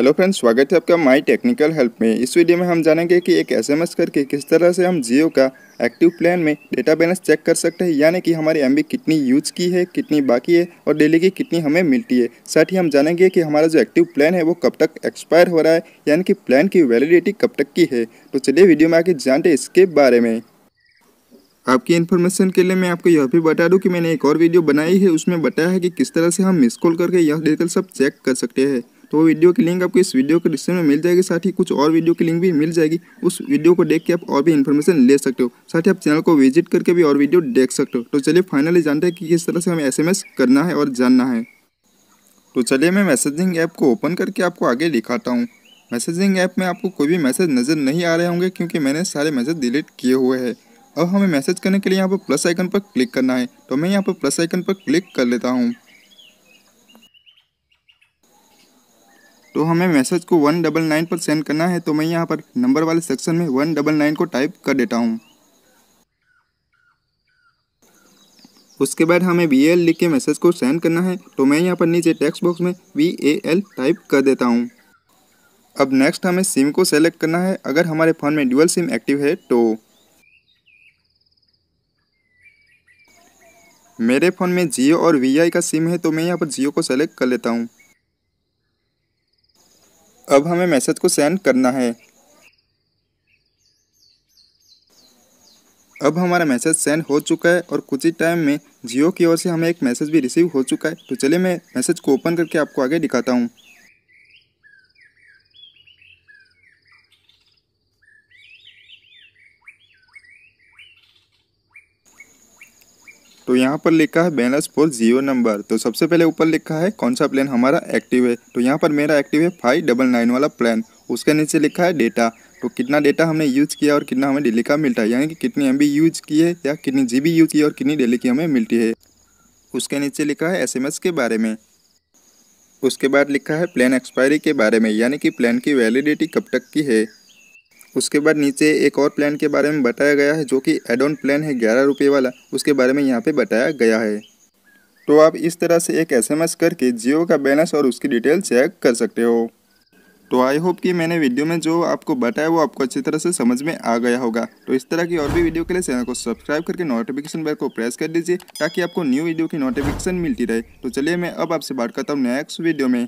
hello friends स्वागत है आपका माय टेक्निकल हेल्प में इस वीडियो में हम जानेंगे कि एक एसएमएस करके किस तरह से हम जियो का एक्टिव प्लान में डेटा बैलेंस चेक कर सकते हैं यानी कि हमारी एमबी कितनी यूज की है कितनी बाकी है और डेली की कितनी हमें मिलती है साथ ही हम जानेंगे कि हमारा जो एक्टिव प्लान है वो कब तक एक्सपायर हो रहा है यानी कि प्लान की वैलिडिटी कब तक की है तो चलिए वीडियो में आके जानते हैं इसके बारे में आपकी इन्फॉर्मेशन के लिए मैं आपको यह भी बता दूँ कि मैंने एक और वीडियो बनाई है उसमें बताया है कि किस तरह से हम मिस कॉल करके यह डिटेल सब चेक कर सकते हैं तो वीडियो की लिंक आपको इस वीडियो के डिस्क्रिप्शन में मिल जाएगी साथ ही कुछ और वीडियो की लिंक भी मिल जाएगी उस वीडियो को देख के आप और भी इन्फॉर्मेशन ले सकते हो साथ ही आप चैनल को विजिट करके भी और वीडियो देख सकते हो तो चलिए फाइनली जानते हैं कि किस तरह से हमें एस करना है और जानना है तो चलिए मैं मैसेजिंग ऐप को ओपन करके आपको आगे दिखाता हूँ मैसेजिंग ऐप में आपको कोई भी मैसेज नज़र नहीं आ रहे होंगे क्योंकि मैंने सारे मैसेज डिलीट किए हुए हैं अब हमें मैसेज करने के लिए यहाँ पर प्लस आइकन पर क्लिक करना है तो मैं यहाँ पर प्लस आइकन पर क्लिक कर लेता हूँ तो हमें मैसेज को वन डबल नाइन पर सेंड करना है तो मैं यहाँ पर नंबर वाले सेक्शन में वन डबल नाइन को टाइप कर देता हूँ उसके बाद हमें वी एल लिख के मैसेज को सेंड करना है तो मैं यहाँ पर नीचे टेक्स्ट बॉक्स में वी ए एल टाइप कर देता हूँ अब नेक्स्ट हमें सिम को सेलेक्ट करना है अगर हमारे फ़ोन में ड्यूअल सिम एक्टिव है तो मेरे फ़ोन में जियो और वी आई का सिम है तो मैं यहाँ पर जियो को सेलेक्ट कर लेता हूँ अब हमें मैसेज को सेंड करना है अब हमारा मैसेज सेंड हो चुका है और कुछ ही टाइम में जियो की ओर से हमें एक मैसेज भी रिसीव हो चुका है तो चलिए मैं मैसेज को ओपन करके आपको आगे दिखाता हूँ तो यहाँ पर लिखा है बैलेंस फॉर जियो नंबर तो सबसे पहले ऊपर लिखा है कौन सा प्लान हमारा एक्टिव है तो यहाँ पर मेरा एक्टिव है फाइव डबल नाइन वाला प्लान उसके नीचे लिखा है डेटा तो कितना डेटा हमने यूज़ किया और कितना हमें डेली का मिलता है यानी कि कितनी एम यूज़ की है या कितनी जी यूज़ की है और कितनी डेली की हमें मिलती है उसके नीचे लिखा है एस के बारे में उसके बाद लिखा है प्लान एक्सपायरी के बारे में यानी कि प्लान की वैलिडिटी कब तक की है उसके बाद नीचे एक और प्लान के बारे में बताया गया है जो कि एड ऑन प्लान है ग्यारह रुपये वाला उसके बारे में यहाँ पे बताया गया है तो आप इस तरह से एक एसएमएस करके जियो का बैलेंस और उसकी डिटेल चेक कर सकते हो तो आई होप कि मैंने वीडियो में जो आपको बताया वो आपको अच्छी तरह से समझ में आ गया होगा तो इस तरह की और भी वीडियो के लिए चैनल को सब्सक्राइब करके नोटिफिकेशन बेल को प्रेस कर दीजिए ताकि आपको न्यू वीडियो की नोटिफिकेशन मिलती रहे तो चलिए मैं अब आपसे बात करता हूँ नेक्स्ट वीडियो में